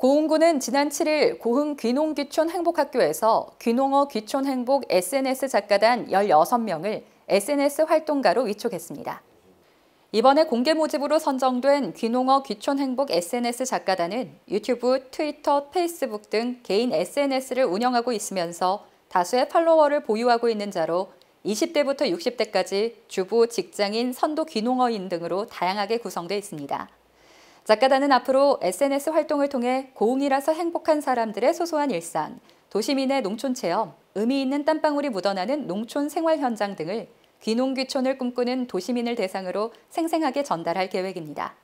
고흥군은 지난 7일 고흥 귀농귀촌 행복학교에서 귀농어 귀촌 행복 SNS 작가단 16명을 SNS 활동가로 위촉했습니다. 이번에 공개 모집으로 선정된 귀농어 귀촌 행복 SNS 작가단은 유튜브, 트위터, 페이스북 등 개인 SNS를 운영하고 있으면서 다수의 팔로워를 보유하고 있는 자로 20대부터 60대까지 주부, 직장인, 선도 귀농어인 등으로 다양하게 구성돼 있습니다. 작가단은 앞으로 SNS 활동을 통해 고흥이라서 행복한 사람들의 소소한 일상, 도시민의 농촌 체험, 의미 있는 땀방울이 묻어나는 농촌 생활 현장 등을 귀농귀촌을 꿈꾸는 도시민을 대상으로 생생하게 전달할 계획입니다.